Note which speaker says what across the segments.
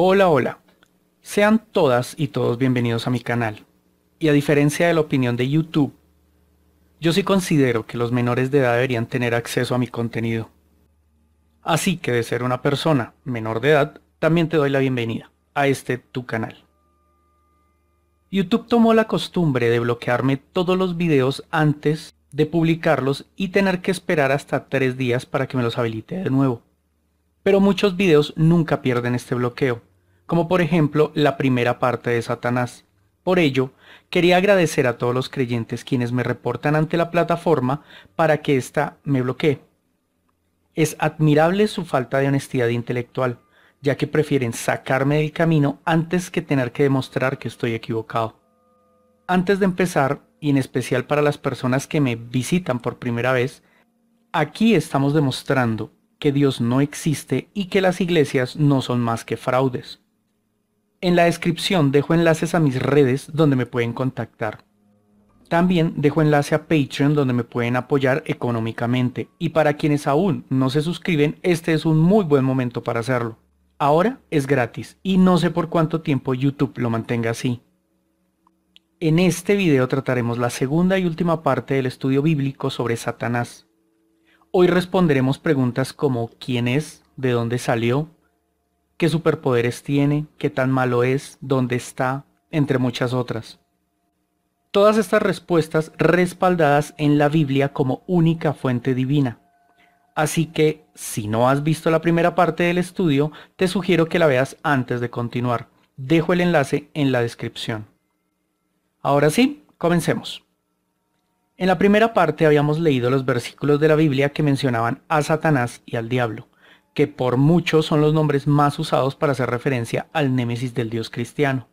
Speaker 1: Hola, hola. Sean todas y todos bienvenidos a mi canal. Y a diferencia de la opinión de YouTube, yo sí considero que los menores de edad deberían tener acceso a mi contenido. Así que de ser una persona menor de edad, también te doy la bienvenida a este tu canal. YouTube tomó la costumbre de bloquearme todos los videos antes de publicarlos y tener que esperar hasta tres días para que me los habilite de nuevo. Pero muchos videos nunca pierden este bloqueo como por ejemplo la primera parte de Satanás. Por ello, quería agradecer a todos los creyentes quienes me reportan ante la plataforma para que ésta me bloquee. Es admirable su falta de honestidad intelectual, ya que prefieren sacarme del camino antes que tener que demostrar que estoy equivocado. Antes de empezar, y en especial para las personas que me visitan por primera vez, aquí estamos demostrando que Dios no existe y que las iglesias no son más que fraudes. En la descripción dejo enlaces a mis redes donde me pueden contactar. También dejo enlace a Patreon donde me pueden apoyar económicamente y para quienes aún no se suscriben este es un muy buen momento para hacerlo. Ahora es gratis y no sé por cuánto tiempo YouTube lo mantenga así. En este video trataremos la segunda y última parte del estudio bíblico sobre Satanás. Hoy responderemos preguntas como ¿quién es? ¿De dónde salió? qué superpoderes tiene, qué tan malo es, dónde está, entre muchas otras. Todas estas respuestas respaldadas en la Biblia como única fuente divina. Así que, si no has visto la primera parte del estudio, te sugiero que la veas antes de continuar. Dejo el enlace en la descripción. Ahora sí, comencemos. En la primera parte habíamos leído los versículos de la Biblia que mencionaban a Satanás y al diablo que por muchos son los nombres más usados para hacer referencia al némesis del dios cristiano.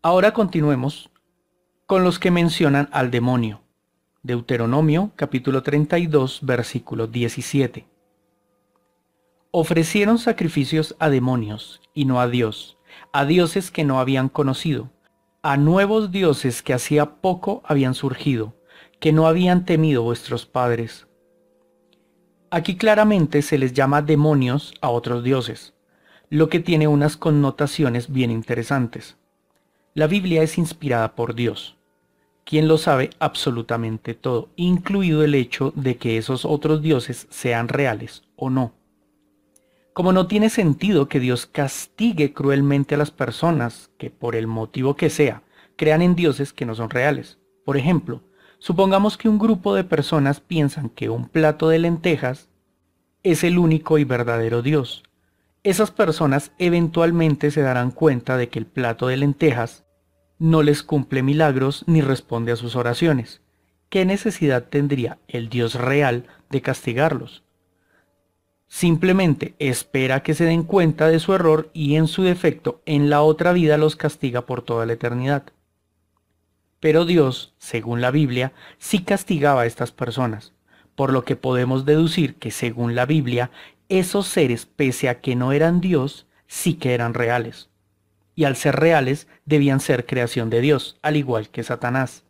Speaker 1: Ahora continuemos con los que mencionan al demonio. Deuteronomio capítulo 32 versículo 17. Ofrecieron sacrificios a demonios y no a Dios, a dioses que no habían conocido, a nuevos dioses que hacía poco habían surgido, que no habían temido vuestros padres, Aquí claramente se les llama demonios a otros dioses, lo que tiene unas connotaciones bien interesantes. La Biblia es inspirada por Dios, quien lo sabe absolutamente todo, incluido el hecho de que esos otros dioses sean reales o no. Como no tiene sentido que Dios castigue cruelmente a las personas que por el motivo que sea crean en dioses que no son reales. Por ejemplo, Supongamos que un grupo de personas piensan que un plato de lentejas es el único y verdadero Dios. Esas personas eventualmente se darán cuenta de que el plato de lentejas no les cumple milagros ni responde a sus oraciones. ¿Qué necesidad tendría el Dios real de castigarlos? Simplemente espera que se den cuenta de su error y en su defecto en la otra vida los castiga por toda la eternidad. Pero Dios, según la Biblia, sí castigaba a estas personas, por lo que podemos deducir que según la Biblia, esos seres, pese a que no eran Dios, sí que eran reales. Y al ser reales, debían ser creación de Dios, al igual que Satanás.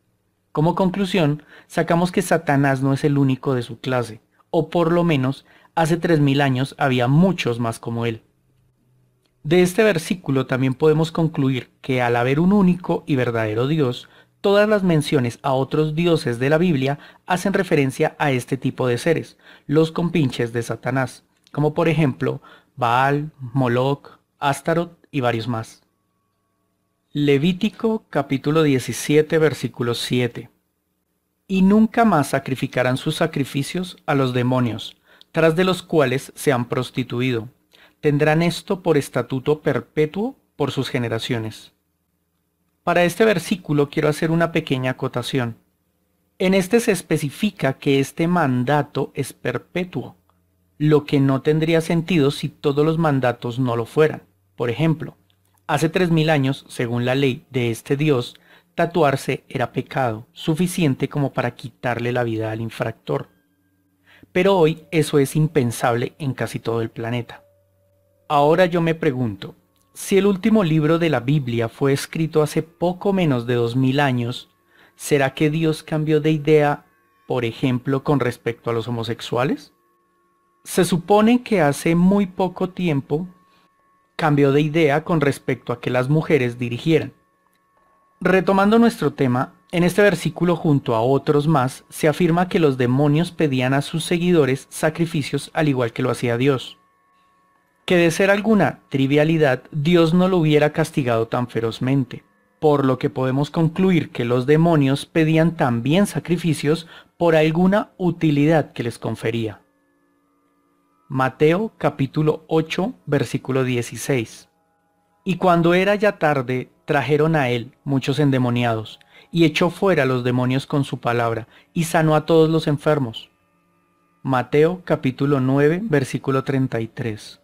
Speaker 1: Como conclusión, sacamos que Satanás no es el único de su clase, o por lo menos hace 3.000 años había muchos más como él. De este versículo también podemos concluir que al haber un único y verdadero Dios, Todas las menciones a otros dioses de la Biblia hacen referencia a este tipo de seres, los compinches de Satanás, como por ejemplo Baal, Moloch, Astaroth y varios más. Levítico capítulo 17 versículo 7 Y nunca más sacrificarán sus sacrificios a los demonios, tras de los cuales se han prostituido. Tendrán esto por estatuto perpetuo por sus generaciones. Para este versículo quiero hacer una pequeña acotación. En este se especifica que este mandato es perpetuo, lo que no tendría sentido si todos los mandatos no lo fueran. Por ejemplo, hace 3.000 años, según la ley de este Dios, tatuarse era pecado, suficiente como para quitarle la vida al infractor. Pero hoy eso es impensable en casi todo el planeta. Ahora yo me pregunto, si el último libro de la Biblia fue escrito hace poco menos de 2000 años, ¿será que Dios cambió de idea, por ejemplo, con respecto a los homosexuales? Se supone que hace muy poco tiempo cambió de idea con respecto a que las mujeres dirigieran. Retomando nuestro tema, en este versículo junto a otros más se afirma que los demonios pedían a sus seguidores sacrificios al igual que lo hacía Dios que de ser alguna trivialidad Dios no lo hubiera castigado tan ferozmente, por lo que podemos concluir que los demonios pedían también sacrificios por alguna utilidad que les confería. Mateo capítulo 8 versículo 16. Y cuando era ya tarde, trajeron a él muchos endemoniados, y echó fuera a los demonios con su palabra, y sanó a todos los enfermos. Mateo capítulo 9 versículo 33.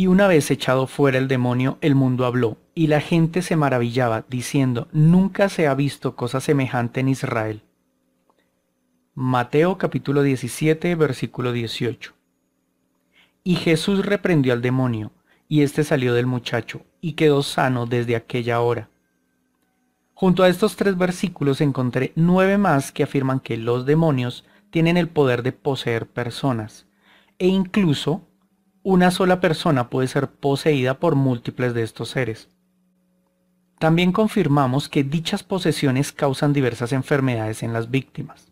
Speaker 1: Y una vez echado fuera el demonio, el mundo habló, y la gente se maravillaba, diciendo, Nunca se ha visto cosa semejante en Israel. Mateo capítulo 17, versículo 18. Y Jesús reprendió al demonio, y éste salió del muchacho, y quedó sano desde aquella hora. Junto a estos tres versículos encontré nueve más que afirman que los demonios tienen el poder de poseer personas, e incluso una sola persona puede ser poseída por múltiples de estos seres. También confirmamos que dichas posesiones causan diversas enfermedades en las víctimas.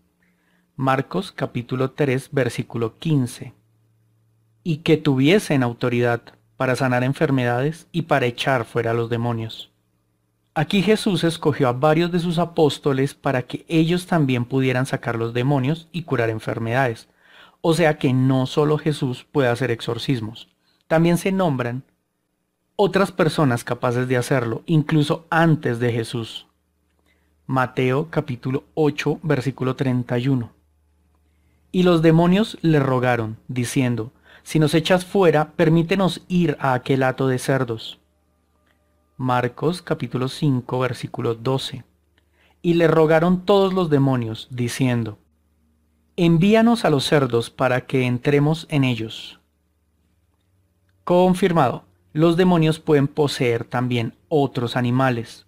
Speaker 1: Marcos capítulo 3 versículo 15. Y que tuviesen autoridad para sanar enfermedades y para echar fuera a los demonios. Aquí Jesús escogió a varios de sus apóstoles para que ellos también pudieran sacar los demonios y curar enfermedades, o sea que no solo Jesús puede hacer exorcismos. También se nombran otras personas capaces de hacerlo, incluso antes de Jesús. Mateo capítulo 8, versículo 31. Y los demonios le rogaron, diciendo, Si nos echas fuera, permítenos ir a aquel hato de cerdos. Marcos capítulo 5, versículo 12. Y le rogaron todos los demonios, diciendo, Envíanos a los cerdos para que entremos en ellos. Confirmado, los demonios pueden poseer también otros animales.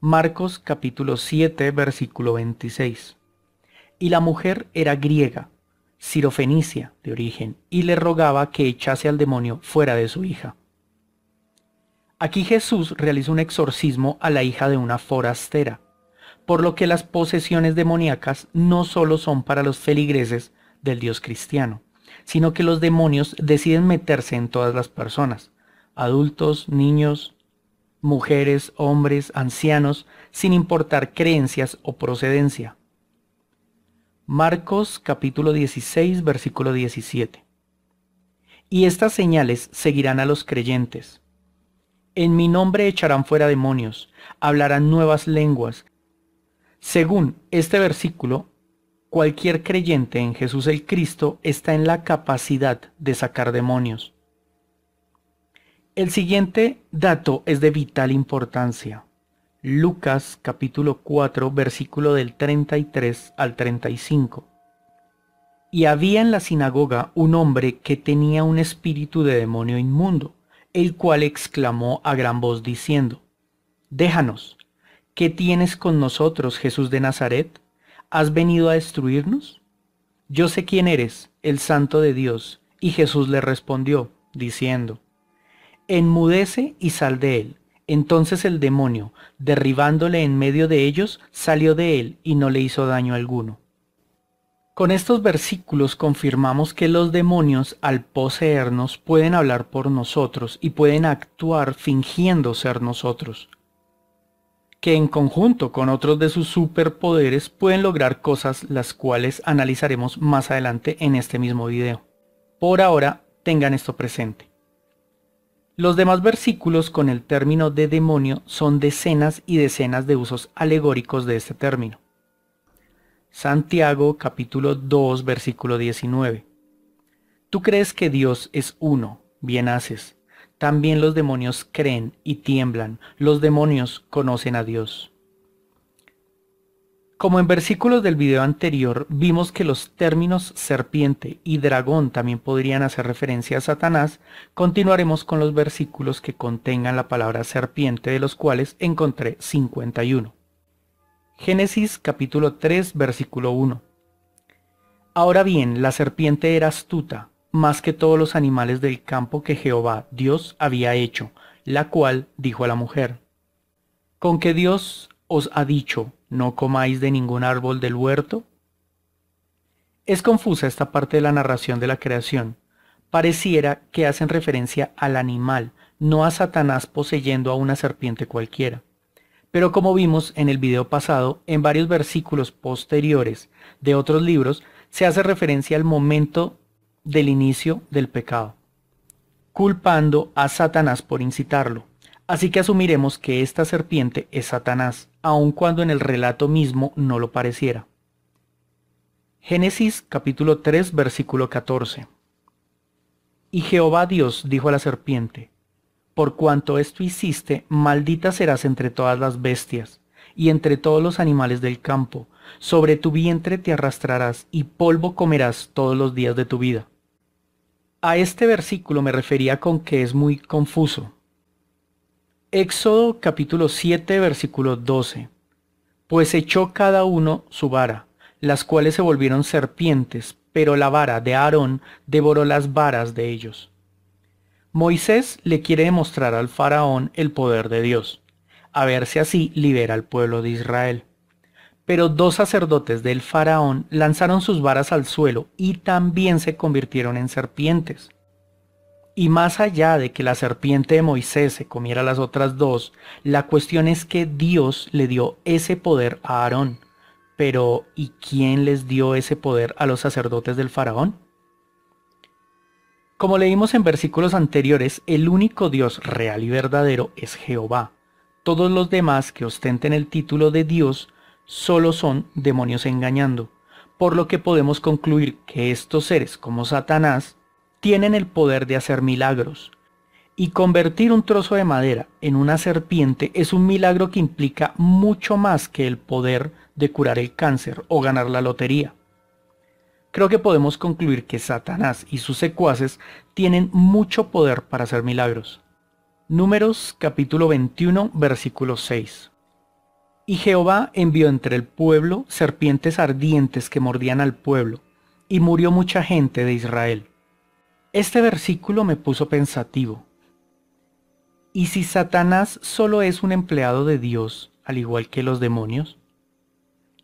Speaker 1: Marcos capítulo 7 versículo 26. Y la mujer era griega, sirofenicia de origen, y le rogaba que echase al demonio fuera de su hija. Aquí Jesús realiza un exorcismo a la hija de una forastera, por lo que las posesiones demoníacas no solo son para los feligreses del Dios cristiano, sino que los demonios deciden meterse en todas las personas, adultos, niños, mujeres, hombres, ancianos, sin importar creencias o procedencia. Marcos capítulo 16 versículo 17. Y estas señales seguirán a los creyentes. En mi nombre echarán fuera demonios, hablarán nuevas lenguas, según este versículo, cualquier creyente en Jesús el Cristo está en la capacidad de sacar demonios. El siguiente dato es de vital importancia. Lucas capítulo 4 versículo del 33 al 35. Y había en la sinagoga un hombre que tenía un espíritu de demonio inmundo, el cual exclamó a gran voz diciendo, Déjanos, ¿Qué tienes con nosotros, Jesús de Nazaret? ¿Has venido a destruirnos? Yo sé quién eres, el santo de Dios. Y Jesús le respondió, diciendo, Enmudece y sal de él. Entonces el demonio, derribándole en medio de ellos, salió de él y no le hizo daño alguno. Con estos versículos confirmamos que los demonios, al poseernos, pueden hablar por nosotros y pueden actuar fingiendo ser nosotros que en conjunto con otros de sus superpoderes pueden lograr cosas las cuales analizaremos más adelante en este mismo video. Por ahora, tengan esto presente. Los demás versículos con el término de demonio son decenas y decenas de usos alegóricos de este término. Santiago capítulo 2 versículo 19. Tú crees que Dios es uno, bien haces. También los demonios creen y tiemblan. Los demonios conocen a Dios. Como en versículos del video anterior, vimos que los términos serpiente y dragón también podrían hacer referencia a Satanás, continuaremos con los versículos que contengan la palabra serpiente, de los cuales encontré 51. Génesis capítulo 3 versículo 1. Ahora bien, la serpiente era astuta, más que todos los animales del campo que Jehová Dios había hecho, la cual dijo a la mujer, ¿con qué Dios os ha dicho, no comáis de ningún árbol del huerto? Es confusa esta parte de la narración de la creación. Pareciera que hacen referencia al animal, no a Satanás poseyendo a una serpiente cualquiera. Pero como vimos en el video pasado, en varios versículos posteriores de otros libros, se hace referencia al momento del inicio del pecado, culpando a Satanás por incitarlo. Así que asumiremos que esta serpiente es Satanás, aun cuando en el relato mismo no lo pareciera. Génesis capítulo 3 versículo 14. Y Jehová Dios dijo a la serpiente, Por cuanto esto hiciste, maldita serás entre todas las bestias, y entre todos los animales del campo, sobre tu vientre te arrastrarás, y polvo comerás todos los días de tu vida. A este versículo me refería con que es muy confuso. Éxodo capítulo 7 versículo 12. Pues echó cada uno su vara, las cuales se volvieron serpientes, pero la vara de Aarón devoró las varas de ellos. Moisés le quiere demostrar al faraón el poder de Dios, a ver si así libera al pueblo de Israel. Pero dos sacerdotes del faraón lanzaron sus varas al suelo y también se convirtieron en serpientes. Y más allá de que la serpiente de Moisés se comiera las otras dos, la cuestión es que Dios le dio ese poder a Aarón. Pero ¿y quién les dio ese poder a los sacerdotes del faraón? Como leímos en versículos anteriores, el único Dios real y verdadero es Jehová. Todos los demás que ostenten el título de Dios solo son demonios engañando, por lo que podemos concluir que estos seres como Satanás tienen el poder de hacer milagros. Y convertir un trozo de madera en una serpiente es un milagro que implica mucho más que el poder de curar el cáncer o ganar la lotería. Creo que podemos concluir que Satanás y sus secuaces tienen mucho poder para hacer milagros. Números capítulo 21 versículo 6. Y Jehová envió entre el pueblo serpientes ardientes que mordían al pueblo, y murió mucha gente de Israel. Este versículo me puso pensativo. ¿Y si Satanás solo es un empleado de Dios, al igual que los demonios?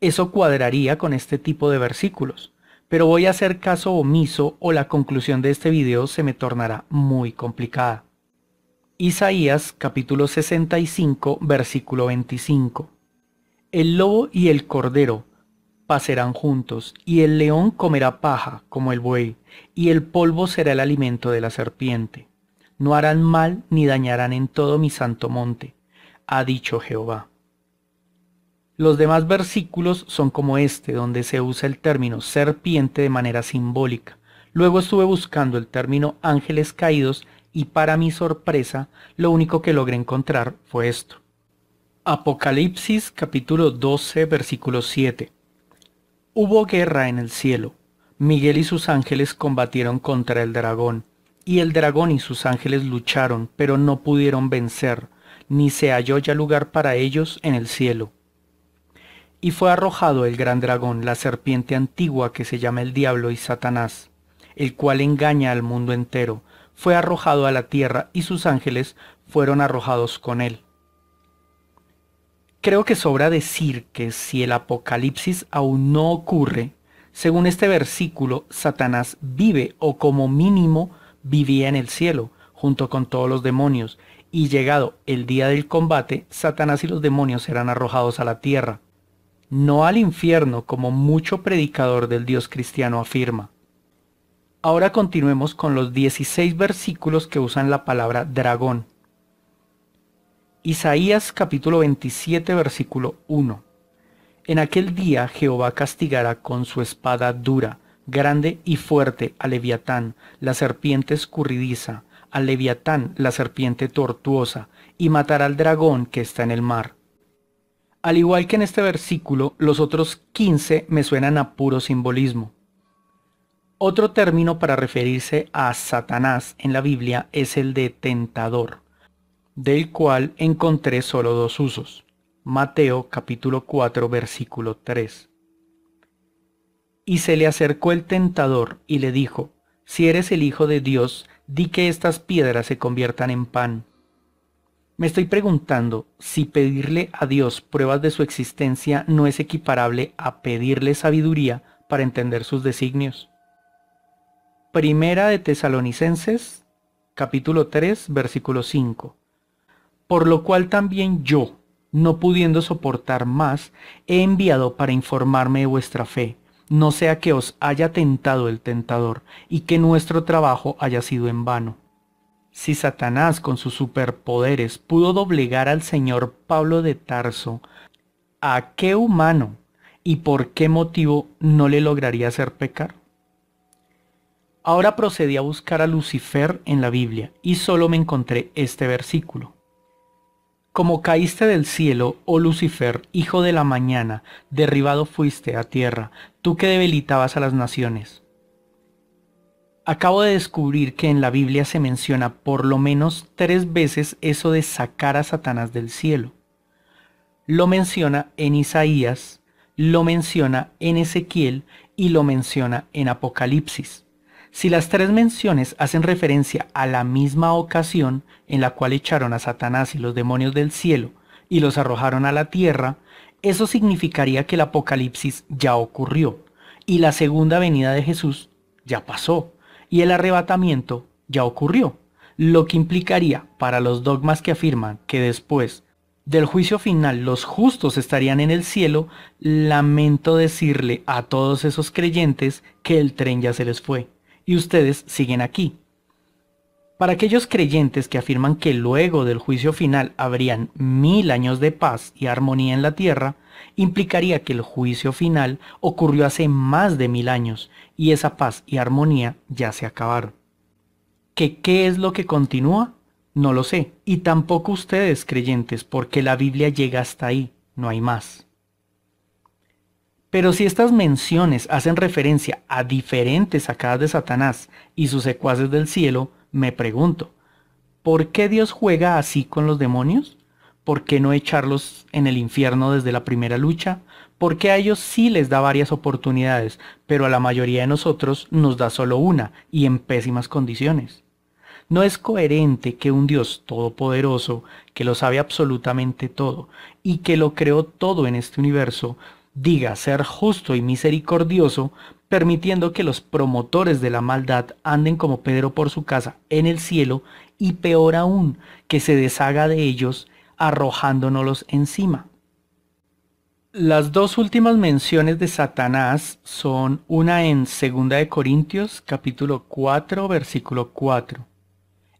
Speaker 1: Eso cuadraría con este tipo de versículos, pero voy a hacer caso omiso o la conclusión de este video se me tornará muy complicada. Isaías capítulo 65 versículo 25 el lobo y el cordero pacerán juntos, y el león comerá paja como el buey, y el polvo será el alimento de la serpiente. No harán mal ni dañarán en todo mi santo monte, ha dicho Jehová. Los demás versículos son como este, donde se usa el término serpiente de manera simbólica. Luego estuve buscando el término ángeles caídos y para mi sorpresa lo único que logré encontrar fue esto. Apocalipsis capítulo 12 versículo 7. Hubo guerra en el cielo. Miguel y sus ángeles combatieron contra el dragón, y el dragón y sus ángeles lucharon, pero no pudieron vencer, ni se halló ya lugar para ellos en el cielo. Y fue arrojado el gran dragón, la serpiente antigua que se llama el diablo y Satanás, el cual engaña al mundo entero, fue arrojado a la tierra y sus ángeles fueron arrojados con él. Creo que sobra decir que si el apocalipsis aún no ocurre, según este versículo, Satanás vive o como mínimo vivía en el cielo, junto con todos los demonios, y llegado el día del combate, Satanás y los demonios serán arrojados a la tierra, no al infierno como mucho predicador del Dios cristiano afirma. Ahora continuemos con los 16 versículos que usan la palabra dragón. Isaías capítulo 27 versículo 1. En aquel día Jehová castigará con su espada dura, grande y fuerte a Leviatán, la serpiente escurridiza, a Leviatán, la serpiente tortuosa, y matará al dragón que está en el mar. Al igual que en este versículo, los otros 15 me suenan a puro simbolismo. Otro término para referirse a Satanás en la Biblia es el de tentador del cual encontré solo dos usos. Mateo capítulo 4 versículo 3. Y se le acercó el tentador y le dijo, Si eres el Hijo de Dios, di que estas piedras se conviertan en pan. Me estoy preguntando si pedirle a Dios pruebas de su existencia no es equiparable a pedirle sabiduría para entender sus designios. Primera de Tesalonicenses, capítulo 3, versículo 5 por lo cual también yo, no pudiendo soportar más, he enviado para informarme de vuestra fe, no sea que os haya tentado el tentador, y que nuestro trabajo haya sido en vano. Si Satanás con sus superpoderes pudo doblegar al señor Pablo de Tarso, ¿a qué humano y por qué motivo no le lograría hacer pecar? Ahora procedí a buscar a Lucifer en la Biblia y solo me encontré este versículo. Como caíste del cielo, oh Lucifer, hijo de la mañana, derribado fuiste a tierra, tú que debilitabas a las naciones. Acabo de descubrir que en la Biblia se menciona por lo menos tres veces eso de sacar a Satanás del cielo. Lo menciona en Isaías, lo menciona en Ezequiel y lo menciona en Apocalipsis. Si las tres menciones hacen referencia a la misma ocasión en la cual echaron a Satanás y los demonios del cielo y los arrojaron a la tierra, eso significaría que el apocalipsis ya ocurrió y la segunda venida de Jesús ya pasó y el arrebatamiento ya ocurrió, lo que implicaría para los dogmas que afirman que después del juicio final los justos estarían en el cielo, lamento decirle a todos esos creyentes que el tren ya se les fue y ustedes siguen aquí. Para aquellos creyentes que afirman que luego del juicio final habrían mil años de paz y armonía en la tierra, implicaría que el juicio final ocurrió hace más de mil años y esa paz y armonía ya se acabaron. ¿Que qué es lo que continúa? No lo sé, y tampoco ustedes creyentes, porque la Biblia llega hasta ahí, no hay más. Pero si estas menciones hacen referencia a diferentes sacadas de Satanás y sus secuaces del cielo, me pregunto, ¿por qué Dios juega así con los demonios? ¿Por qué no echarlos en el infierno desde la primera lucha? ¿Por qué a ellos sí les da varias oportunidades, pero a la mayoría de nosotros nos da solo una y en pésimas condiciones? No es coherente que un Dios todopoderoso, que lo sabe absolutamente todo y que lo creó todo en este universo, diga ser justo y misericordioso, permitiendo que los promotores de la maldad anden como Pedro por su casa en el cielo y peor aún, que se deshaga de ellos arrojándonos encima. Las dos últimas menciones de Satanás son una en 2 de Corintios capítulo 4 versículo 4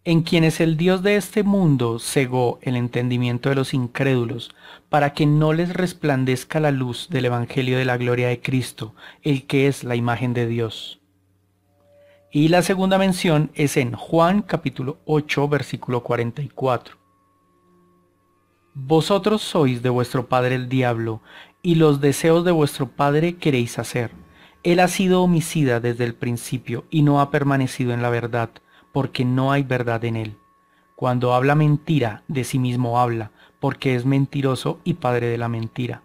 Speaker 1: en quienes el Dios de este mundo cegó el entendimiento de los incrédulos, para que no les resplandezca la luz del Evangelio de la gloria de Cristo, el que es la imagen de Dios. Y la segunda mención es en Juan capítulo 8, versículo 44. Vosotros sois de vuestro padre el diablo, y los deseos de vuestro padre queréis hacer. Él ha sido homicida desde el principio y no ha permanecido en la verdad porque no hay verdad en él. Cuando habla mentira, de sí mismo habla, porque es mentiroso y padre de la mentira.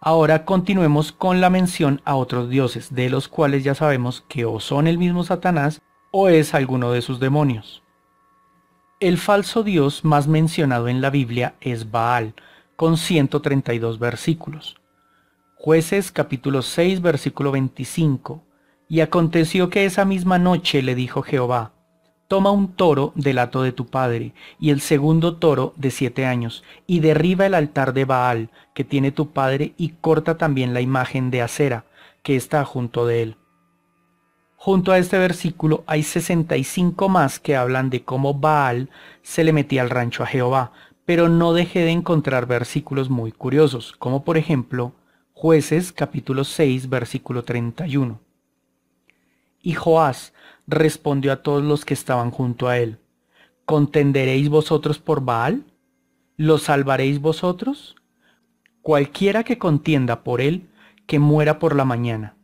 Speaker 1: Ahora continuemos con la mención a otros dioses, de los cuales ya sabemos que o son el mismo Satanás o es alguno de sus demonios. El falso dios más mencionado en la Biblia es Baal, con 132 versículos. Jueces capítulo 6 versículo 25, y aconteció que esa misma noche le dijo Jehová, Toma un toro del hato de tu padre, y el segundo toro de siete años, y derriba el altar de Baal que tiene tu padre, y corta también la imagen de acera que está junto de él. Junto a este versículo hay 65 más que hablan de cómo Baal se le metía al rancho a Jehová, pero no dejé de encontrar versículos muy curiosos, como por ejemplo Jueces capítulo 6 versículo 31. Y Joás respondió a todos los que estaban junto a él, ¿contenderéis vosotros por Baal? ¿Lo salvaréis vosotros? Cualquiera que contienda por él, que muera por la mañana.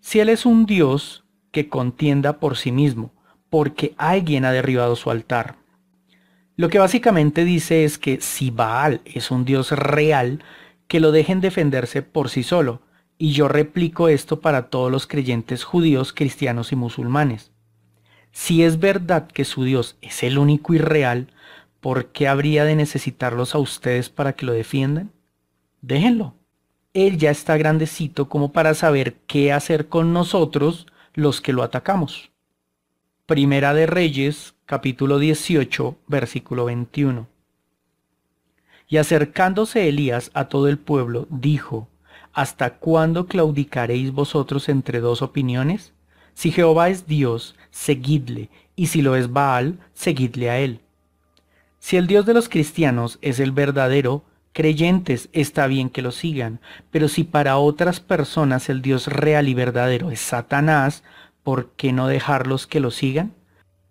Speaker 1: Si él es un dios, que contienda por sí mismo, porque alguien ha derribado su altar. Lo que básicamente dice es que si Baal es un dios real, que lo dejen defenderse por sí solo, y yo replico esto para todos los creyentes judíos, cristianos y musulmanes. Si es verdad que su Dios es el único y real, ¿por qué habría de necesitarlos a ustedes para que lo defiendan? Déjenlo. Él ya está grandecito como para saber qué hacer con nosotros los que lo atacamos. Primera de Reyes, capítulo 18, versículo 21. Y acercándose Elías a todo el pueblo, dijo, ¿Hasta cuándo claudicaréis vosotros entre dos opiniones? Si Jehová es Dios, seguidle, y si lo es Baal, seguidle a él. Si el Dios de los cristianos es el verdadero, creyentes está bien que lo sigan, pero si para otras personas el Dios real y verdadero es Satanás, ¿por qué no dejarlos que lo sigan?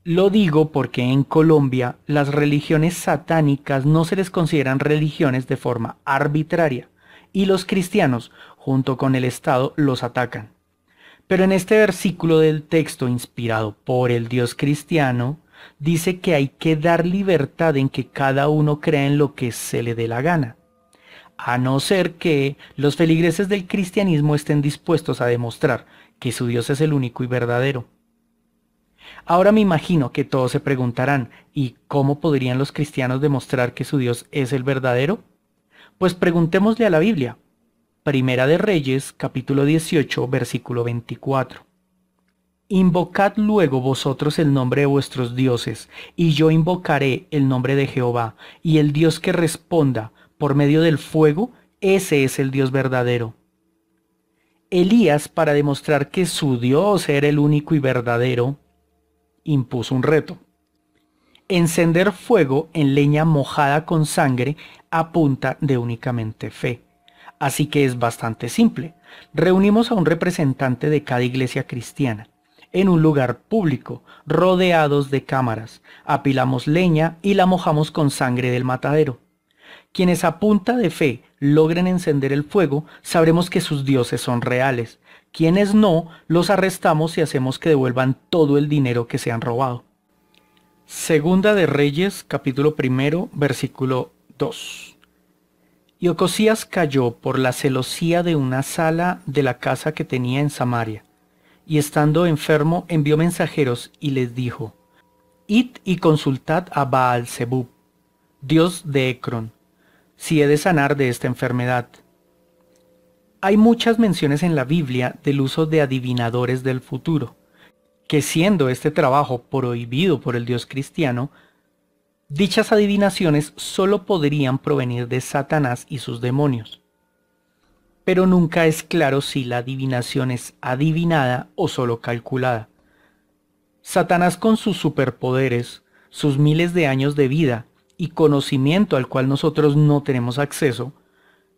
Speaker 1: Lo digo porque en Colombia las religiones satánicas no se les consideran religiones de forma arbitraria y los cristianos, junto con el Estado, los atacan. Pero en este versículo del texto inspirado por el Dios cristiano, dice que hay que dar libertad en que cada uno crea en lo que se le dé la gana, a no ser que los feligreses del cristianismo estén dispuestos a demostrar que su Dios es el único y verdadero. Ahora me imagino que todos se preguntarán, ¿y cómo podrían los cristianos demostrar que su Dios es el verdadero? Pues preguntémosle a la Biblia. Primera de Reyes, capítulo 18, versículo 24. Invocad luego vosotros el nombre de vuestros dioses, y yo invocaré el nombre de Jehová, y el Dios que responda por medio del fuego, ese es el Dios verdadero. Elías, para demostrar que su Dios era el único y verdadero, impuso un reto. Encender fuego en leña mojada con sangre a punta de únicamente fe. Así que es bastante simple. Reunimos a un representante de cada iglesia cristiana en un lugar público, rodeados de cámaras. Apilamos leña y la mojamos con sangre del matadero. Quienes a punta de fe logren encender el fuego, sabremos que sus dioses son reales. Quienes no, los arrestamos y hacemos que devuelvan todo el dinero que se han robado. Segunda de Reyes, capítulo primero, versículo 2. Y Ocosías cayó por la celosía de una sala de la casa que tenía en Samaria, y estando enfermo envió mensajeros y les dijo, Id y consultad a Baal Zebub, Dios de Ecron, si he de sanar de esta enfermedad. Hay muchas menciones en la Biblia del uso de adivinadores del futuro que siendo este trabajo prohibido por el Dios cristiano, dichas adivinaciones solo podrían provenir de Satanás y sus demonios. Pero nunca es claro si la adivinación es adivinada o solo calculada. Satanás con sus superpoderes, sus miles de años de vida y conocimiento al cual nosotros no tenemos acceso,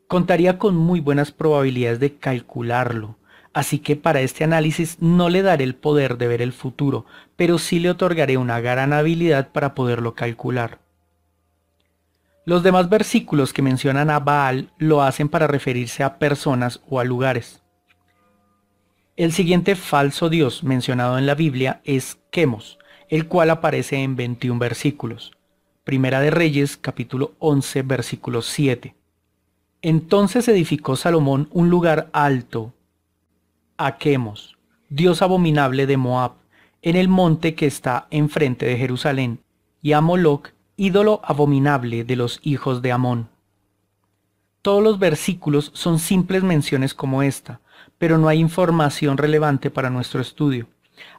Speaker 1: contaría con muy buenas probabilidades de calcularlo, así que para este análisis no le daré el poder de ver el futuro, pero sí le otorgaré una gran habilidad para poderlo calcular. Los demás versículos que mencionan a Baal lo hacen para referirse a personas o a lugares. El siguiente falso dios mencionado en la Biblia es Chemos, el cual aparece en 21 versículos. Primera de Reyes, capítulo 11, versículo 7. Entonces edificó Salomón un lugar alto, a dios abominable de Moab, en el monte que está enfrente de Jerusalén, y a Moloc, ídolo abominable de los hijos de Amón. Todos los versículos son simples menciones como esta, pero no hay información relevante para nuestro estudio,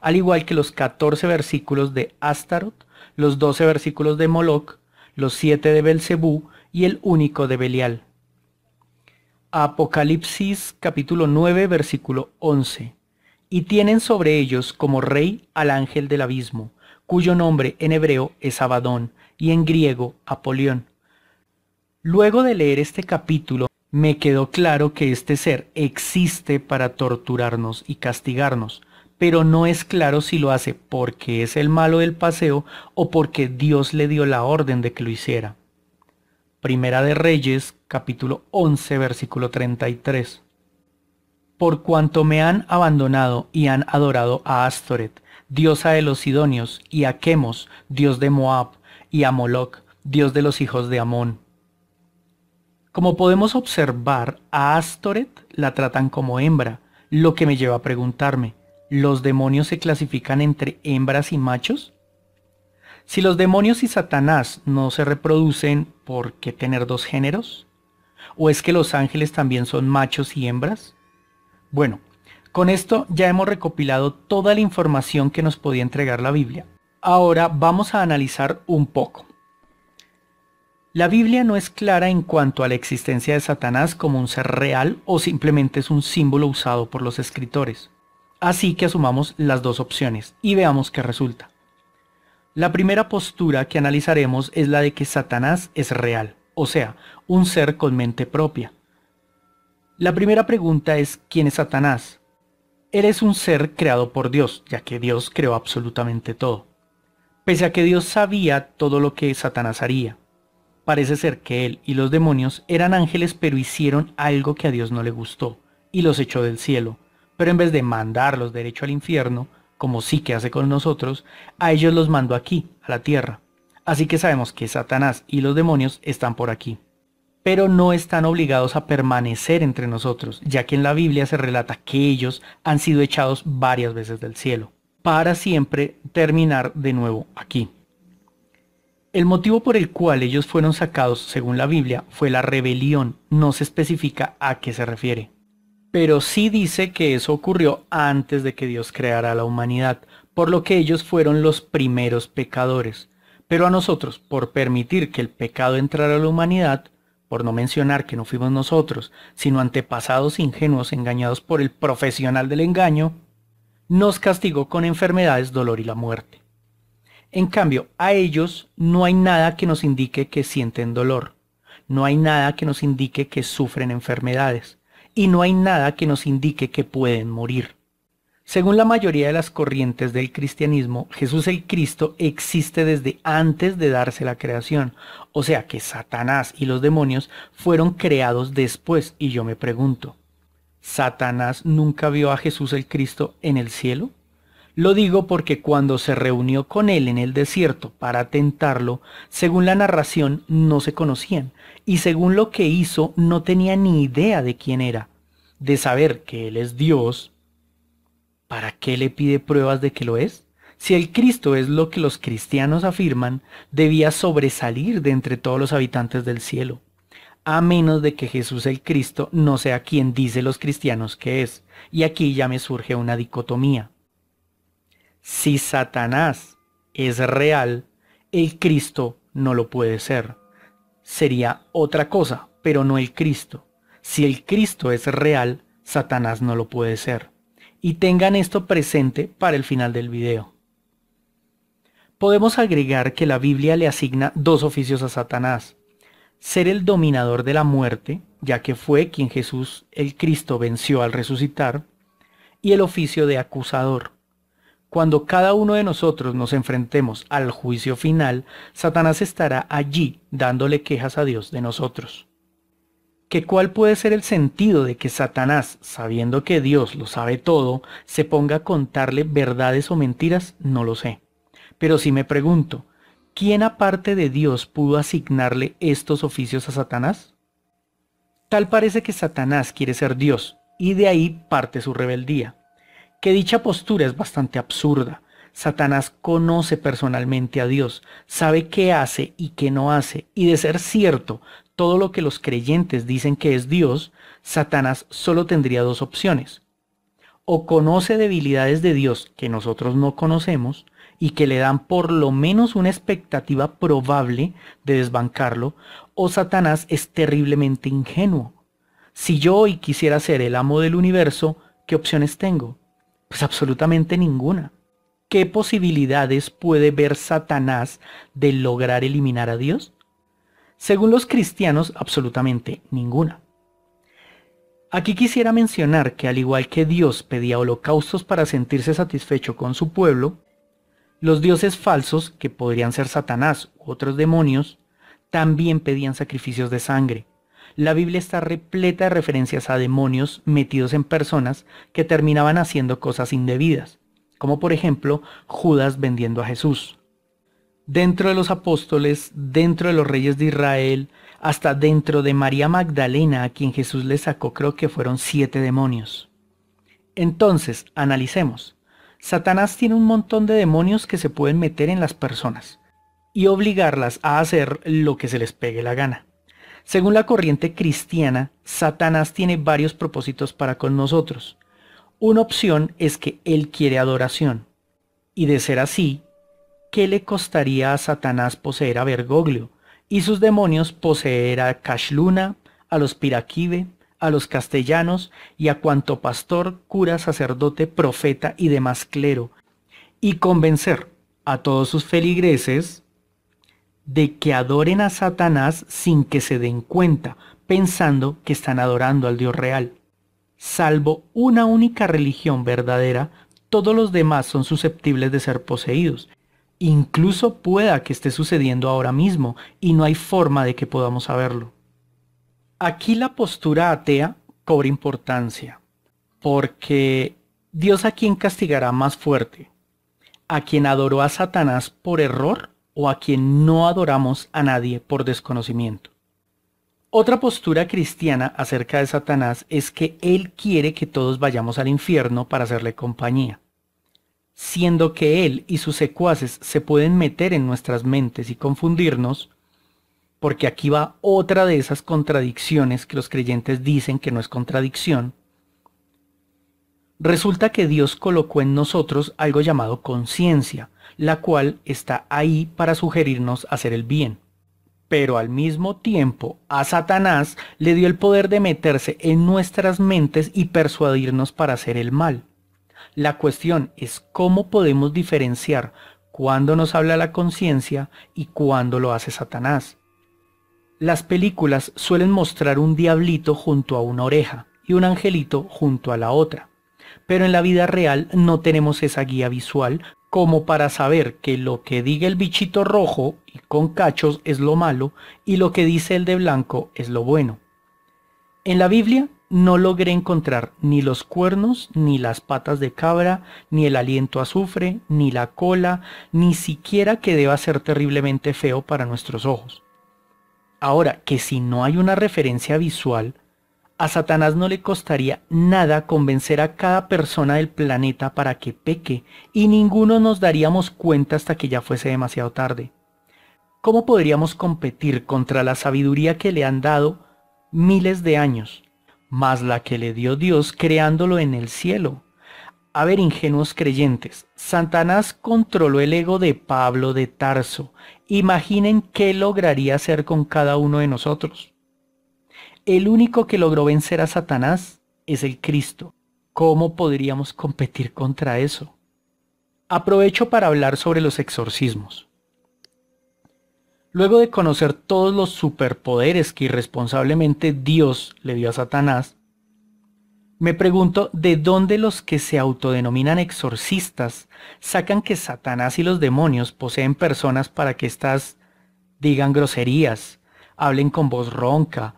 Speaker 1: al igual que los 14 versículos de Astaroth, los 12 versículos de Moloc, los 7 de Belcebú y el único de Belial. Apocalipsis capítulo 9 versículo 11. Y tienen sobre ellos como rey al ángel del abismo, cuyo nombre en hebreo es Abadón y en griego Apolión. Luego de leer este capítulo, me quedó claro que este ser existe para torturarnos y castigarnos, pero no es claro si lo hace porque es el malo del paseo o porque Dios le dio la orden de que lo hiciera. Primera de Reyes, capítulo 11, versículo 33. Por cuanto me han abandonado y han adorado a Astoret, diosa de los Sidonios, y a Chemos, dios de Moab, y a Moloch, dios de los hijos de Amón. Como podemos observar, a Astoret la tratan como hembra, lo que me lleva a preguntarme, ¿los demonios se clasifican entre hembras y machos? Si los demonios y Satanás no se reproducen, ¿por qué tener dos géneros? ¿O es que los ángeles también son machos y hembras? Bueno, con esto ya hemos recopilado toda la información que nos podía entregar la Biblia. Ahora vamos a analizar un poco. La Biblia no es clara en cuanto a la existencia de Satanás como un ser real o simplemente es un símbolo usado por los escritores. Así que asumamos las dos opciones y veamos qué resulta. La primera postura que analizaremos es la de que Satanás es real, o sea, un ser con mente propia. La primera pregunta es, ¿quién es Satanás? Eres un ser creado por Dios, ya que Dios creó absolutamente todo. Pese a que Dios sabía todo lo que Satanás haría, parece ser que él y los demonios eran ángeles pero hicieron algo que a Dios no le gustó, y los echó del cielo, pero en vez de mandarlos derecho al infierno, como sí que hace con nosotros, a ellos los mando aquí, a la tierra. Así que sabemos que Satanás y los demonios están por aquí. Pero no están obligados a permanecer entre nosotros, ya que en la Biblia se relata que ellos han sido echados varias veces del cielo, para siempre terminar de nuevo aquí. El motivo por el cual ellos fueron sacados, según la Biblia, fue la rebelión. No se especifica a qué se refiere pero sí dice que eso ocurrió antes de que Dios creara la humanidad, por lo que ellos fueron los primeros pecadores. Pero a nosotros, por permitir que el pecado entrara a la humanidad, por no mencionar que no fuimos nosotros, sino antepasados ingenuos engañados por el profesional del engaño, nos castigó con enfermedades, dolor y la muerte. En cambio, a ellos no hay nada que nos indique que sienten dolor, no hay nada que nos indique que sufren enfermedades y no hay nada que nos indique que pueden morir. Según la mayoría de las corrientes del cristianismo, Jesús el Cristo existe desde antes de darse la creación, o sea que Satanás y los demonios fueron creados después, y yo me pregunto, ¿Satanás nunca vio a Jesús el Cristo en el cielo? Lo digo porque cuando se reunió con él en el desierto para tentarlo, según la narración, no se conocían, y según lo que hizo no tenía ni idea de quién era. De saber que Él es Dios, ¿para qué le pide pruebas de que lo es? Si el Cristo es lo que los cristianos afirman, debía sobresalir de entre todos los habitantes del cielo, a menos de que Jesús el Cristo no sea quien dice los cristianos que es. Y aquí ya me surge una dicotomía. Si Satanás es real, el Cristo no lo puede ser sería otra cosa, pero no el Cristo. Si el Cristo es real, Satanás no lo puede ser. Y tengan esto presente para el final del video. Podemos agregar que la Biblia le asigna dos oficios a Satanás. Ser el dominador de la muerte, ya que fue quien Jesús el Cristo venció al resucitar, y el oficio de acusador, cuando cada uno de nosotros nos enfrentemos al juicio final, Satanás estará allí dándole quejas a Dios de nosotros. ¿Qué cuál puede ser el sentido de que Satanás, sabiendo que Dios lo sabe todo, se ponga a contarle verdades o mentiras? No lo sé. Pero si me pregunto, ¿quién aparte de Dios pudo asignarle estos oficios a Satanás? Tal parece que Satanás quiere ser Dios, y de ahí parte su rebeldía que dicha postura es bastante absurda. Satanás conoce personalmente a Dios, sabe qué hace y qué no hace, y de ser cierto todo lo que los creyentes dicen que es Dios, Satanás solo tendría dos opciones. O conoce debilidades de Dios que nosotros no conocemos y que le dan por lo menos una expectativa probable de desbancarlo, o Satanás es terriblemente ingenuo. Si yo hoy quisiera ser el amo del universo, ¿qué opciones tengo? Pues absolutamente ninguna. ¿Qué posibilidades puede ver Satanás de lograr eliminar a Dios? Según los cristianos, absolutamente ninguna. Aquí quisiera mencionar que al igual que Dios pedía holocaustos para sentirse satisfecho con su pueblo, los dioses falsos, que podrían ser Satanás u otros demonios, también pedían sacrificios de sangre, la Biblia está repleta de referencias a demonios metidos en personas que terminaban haciendo cosas indebidas, como por ejemplo Judas vendiendo a Jesús. Dentro de los apóstoles, dentro de los reyes de Israel, hasta dentro de María Magdalena, a quien Jesús le sacó creo que fueron siete demonios. Entonces, analicemos. Satanás tiene un montón de demonios que se pueden meter en las personas y obligarlas a hacer lo que se les pegue la gana. Según la corriente cristiana, Satanás tiene varios propósitos para con nosotros. Una opción es que él quiere adoración. Y de ser así, ¿qué le costaría a Satanás poseer a Bergoglio y sus demonios poseer a Cashluna, a los piraquide, a los castellanos y a cuanto pastor, cura, sacerdote, profeta y demás clero, y convencer a todos sus feligreses de que adoren a Satanás sin que se den cuenta, pensando que están adorando al Dios real. Salvo una única religión verdadera, todos los demás son susceptibles de ser poseídos. Incluso pueda que esté sucediendo ahora mismo y no hay forma de que podamos saberlo. Aquí la postura atea cobra importancia, porque Dios a quien castigará más fuerte, a quien adoró a Satanás por error o a quien no adoramos a nadie por desconocimiento. Otra postura cristiana acerca de Satanás es que él quiere que todos vayamos al infierno para hacerle compañía, siendo que él y sus secuaces se pueden meter en nuestras mentes y confundirnos, porque aquí va otra de esas contradicciones que los creyentes dicen que no es contradicción. Resulta que Dios colocó en nosotros algo llamado conciencia, la cual está ahí para sugerirnos hacer el bien. Pero al mismo tiempo, a Satanás le dio el poder de meterse en nuestras mentes y persuadirnos para hacer el mal. La cuestión es cómo podemos diferenciar cuándo nos habla la conciencia y cuándo lo hace Satanás. Las películas suelen mostrar un diablito junto a una oreja y un angelito junto a la otra, pero en la vida real no tenemos esa guía visual como para saber que lo que diga el bichito rojo y con cachos es lo malo y lo que dice el de blanco es lo bueno. En la Biblia no logré encontrar ni los cuernos, ni las patas de cabra, ni el aliento azufre, ni la cola, ni siquiera que deba ser terriblemente feo para nuestros ojos. Ahora que si no hay una referencia visual, a Satanás no le costaría nada convencer a cada persona del planeta para que peque, y ninguno nos daríamos cuenta hasta que ya fuese demasiado tarde. ¿Cómo podríamos competir contra la sabiduría que le han dado miles de años, más la que le dio Dios creándolo en el cielo? A ver, ingenuos creyentes, Satanás controló el ego de Pablo de Tarso. Imaginen qué lograría hacer con cada uno de nosotros. El único que logró vencer a Satanás es el Cristo. ¿Cómo podríamos competir contra eso? Aprovecho para hablar sobre los exorcismos. Luego de conocer todos los superpoderes que irresponsablemente Dios le dio a Satanás, me pregunto de dónde los que se autodenominan exorcistas sacan que Satanás y los demonios poseen personas para que estas digan groserías, hablen con voz ronca,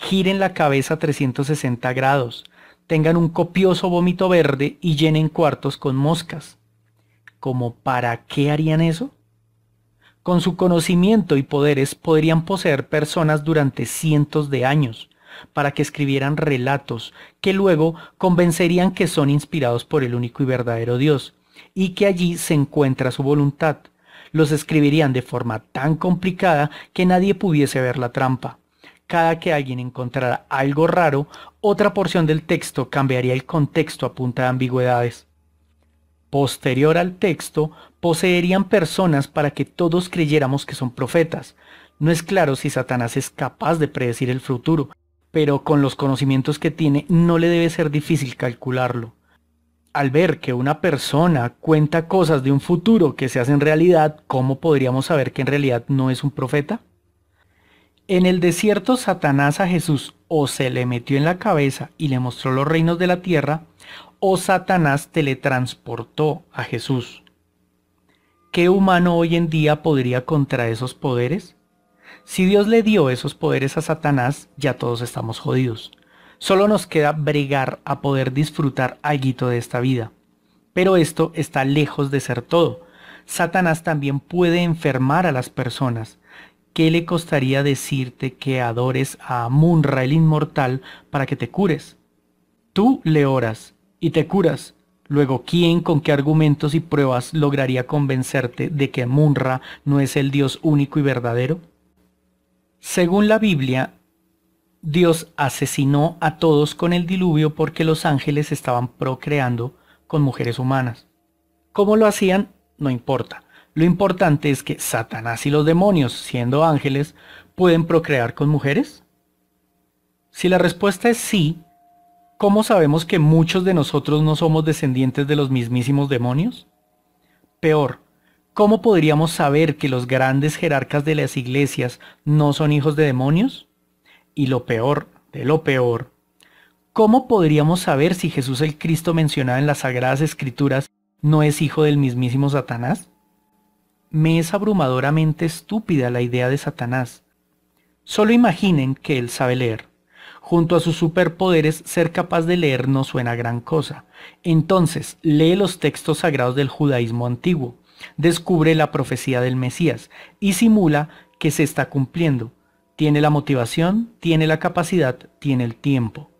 Speaker 1: giren la cabeza 360 grados, tengan un copioso vómito verde y llenen cuartos con moscas. ¿Cómo para qué harían eso? Con su conocimiento y poderes podrían poseer personas durante cientos de años, para que escribieran relatos que luego convencerían que son inspirados por el único y verdadero Dios, y que allí se encuentra su voluntad. Los escribirían de forma tan complicada que nadie pudiese ver la trampa cada que alguien encontrara algo raro, otra porción del texto cambiaría el contexto a punta de ambigüedades. Posterior al texto, poseerían personas para que todos creyéramos que son profetas. No es claro si Satanás es capaz de predecir el futuro, pero con los conocimientos que tiene no le debe ser difícil calcularlo. Al ver que una persona cuenta cosas de un futuro que se hacen realidad, ¿cómo podríamos saber que en realidad no es un profeta? En el desierto Satanás a Jesús o se le metió en la cabeza y le mostró los reinos de la tierra, o Satanás teletransportó a Jesús. ¿Qué humano hoy en día podría contra esos poderes? Si Dios le dio esos poderes a Satanás, ya todos estamos jodidos. Solo nos queda bregar a poder disfrutar algo de esta vida. Pero esto está lejos de ser todo. Satanás también puede enfermar a las personas, ¿qué le costaría decirte que adores a Munra el inmortal para que te cures? Tú le oras y te curas. Luego, ¿quién con qué argumentos y pruebas lograría convencerte de que Munra no es el Dios único y verdadero? Según la Biblia, Dios asesinó a todos con el diluvio porque los ángeles estaban procreando con mujeres humanas. ¿Cómo lo hacían? No importa. Lo importante es que Satanás y los demonios, siendo ángeles, pueden procrear con mujeres. Si la respuesta es sí, ¿cómo sabemos que muchos de nosotros no somos descendientes de los mismísimos demonios? Peor, ¿cómo podríamos saber que los grandes jerarcas de las iglesias no son hijos de demonios? Y lo peor, de lo peor, ¿cómo podríamos saber si Jesús el Cristo mencionado en las Sagradas Escrituras no es hijo del mismísimo Satanás? Me es abrumadoramente estúpida la idea de Satanás. Solo imaginen que él sabe leer. Junto a sus superpoderes, ser capaz de leer no suena gran cosa. Entonces, lee los textos sagrados del judaísmo antiguo, descubre la profecía del Mesías y simula que se está cumpliendo. Tiene la motivación, tiene la capacidad, tiene el tiempo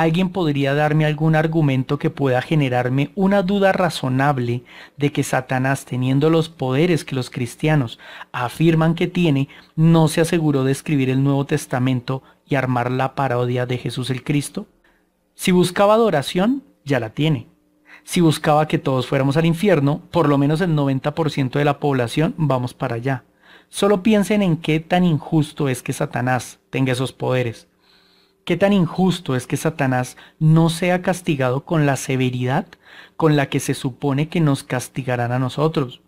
Speaker 1: alguien podría darme algún argumento que pueda generarme una duda razonable de que Satanás, teniendo los poderes que los cristianos afirman que tiene, no se aseguró de escribir el Nuevo Testamento y armar la parodia de Jesús el Cristo? Si buscaba adoración, ya la tiene. Si buscaba que todos fuéramos al infierno, por lo menos el 90% de la población vamos para allá. Solo piensen en qué tan injusto es que Satanás tenga esos poderes qué tan injusto es que Satanás no sea castigado con la severidad con la que se supone que nos castigarán a nosotros.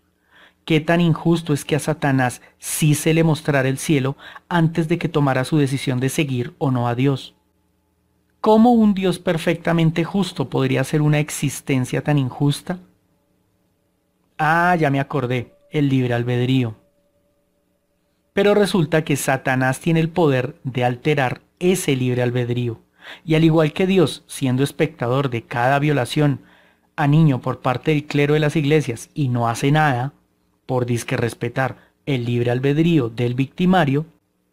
Speaker 1: Qué tan injusto es que a Satanás sí se le mostrara el cielo antes de que tomara su decisión de seguir o no a Dios. ¿Cómo un Dios perfectamente justo podría ser una existencia tan injusta? Ah, ya me acordé, el libre albedrío. Pero resulta que Satanás tiene el poder de alterar ese libre albedrío. Y al igual que Dios, siendo espectador de cada violación a niño por parte del clero de las iglesias y no hace nada, por disque respetar el libre albedrío del victimario,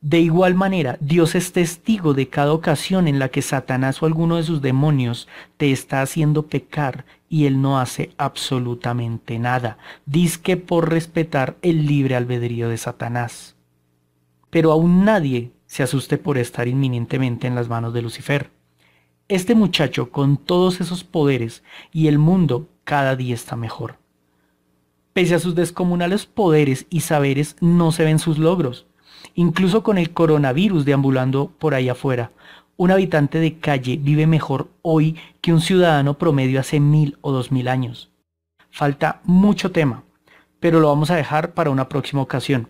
Speaker 1: de igual manera, Dios es testigo de cada ocasión en la que Satanás o alguno de sus demonios te está haciendo pecar y él no hace absolutamente nada, disque por respetar el libre albedrío de Satanás. Pero aún nadie se asuste por estar inminentemente en las manos de Lucifer. Este muchacho con todos esos poderes y el mundo cada día está mejor. Pese a sus descomunales poderes y saberes, no se ven sus logros. Incluso con el coronavirus deambulando por ahí afuera, un habitante de calle vive mejor hoy que un ciudadano promedio hace mil o dos mil años. Falta mucho tema, pero lo vamos a dejar para una próxima ocasión.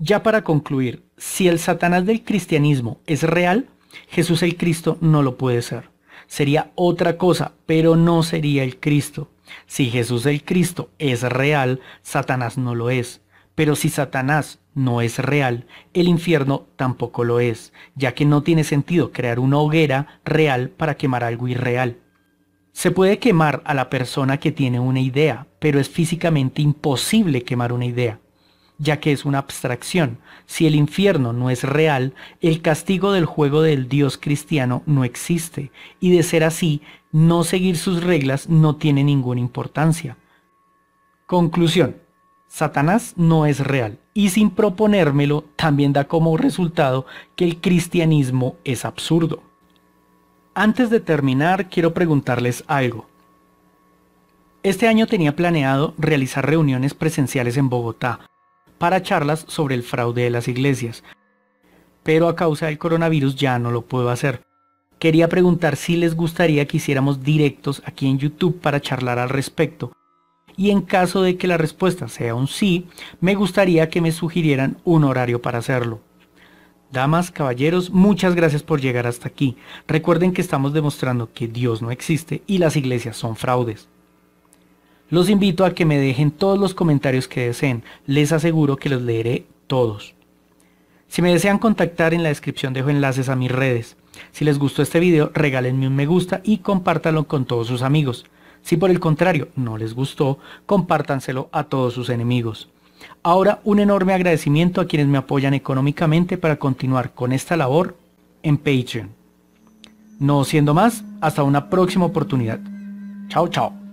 Speaker 1: Ya para concluir, si el Satanás del cristianismo es real, Jesús el Cristo no lo puede ser. Sería otra cosa, pero no sería el Cristo. Si Jesús el Cristo es real, Satanás no lo es. Pero si Satanás no es real, el infierno tampoco lo es, ya que no tiene sentido crear una hoguera real para quemar algo irreal. Se puede quemar a la persona que tiene una idea, pero es físicamente imposible quemar una idea ya que es una abstracción. Si el infierno no es real, el castigo del juego del Dios cristiano no existe, y de ser así, no seguir sus reglas no tiene ninguna importancia. Conclusión. Satanás no es real, y sin proponérmelo, también da como resultado que el cristianismo es absurdo. Antes de terminar, quiero preguntarles algo. Este año tenía planeado realizar reuniones presenciales en Bogotá, para charlas sobre el fraude de las iglesias. Pero a causa del coronavirus ya no lo puedo hacer. Quería preguntar si les gustaría que hiciéramos directos aquí en YouTube para charlar al respecto. Y en caso de que la respuesta sea un sí, me gustaría que me sugirieran un horario para hacerlo. Damas, caballeros, muchas gracias por llegar hasta aquí. Recuerden que estamos demostrando que Dios no existe y las iglesias son fraudes. Los invito a que me dejen todos los comentarios que deseen. Les aseguro que los leeré todos. Si me desean contactar, en la descripción dejo enlaces a mis redes. Si les gustó este video, regálenme un me gusta y compártanlo con todos sus amigos. Si por el contrario no les gustó, compártanselo a todos sus enemigos. Ahora un enorme agradecimiento a quienes me apoyan económicamente para continuar con esta labor en Patreon. No siendo más, hasta una próxima oportunidad. Chao, chao.